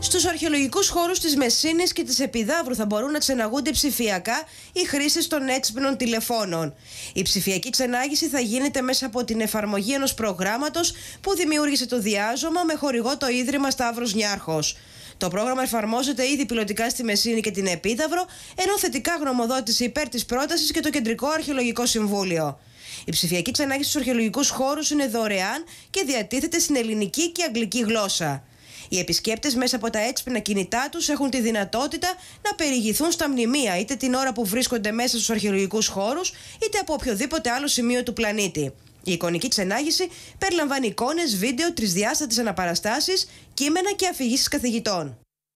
Στους αρχαιολογικούς χώρους της Μεσίνης και της Επιδαύρου θα μπορούν να ξεναγούνται ψηφιακά οι χρήσεις των έξυπνων τηλεφώνων. Η ψηφιακή ξενάγηση θα γίνεται μέσα από την εφαρμογή ενός προγράμματος που δημιούργησε το διάζωμα με χορηγό το Ίδρυμα Σταύρος Νιάρχος. Το πρόγραμμα εφαρμόζεται ήδη πιλωτικά στη Μεσίνη και την Επίδαυρο, ενώ θετικά γνωμοδότησε υπέρ της πρότασης και το Κεντρικό Αρχαιολογικό Συμβούλιο. Η ψηφιακή ξενάγηση στους αρχαιολογικούς χώρους είναι δωρεάν και διατίθεται στην ελληνική και αγγλική γλώσσα. Οι επισκέπτες μέσα από τα έξυπνα κινητά τους έχουν τη δυνατότητα να περιηγηθούν στα μνημεία, είτε την ώρα που βρίσκονται μέσα στους αρχαιολογικούς χώρους, είτε από οποιοδήποτε άλλο σημείο του πλανήτη. Η εικονική ξενάγηση περιλαμβάνει εικόνες, βίντεο, τρισδιάστατες αναπαραστάσεις, κείμενα και αφηγήσεις καθηγητών.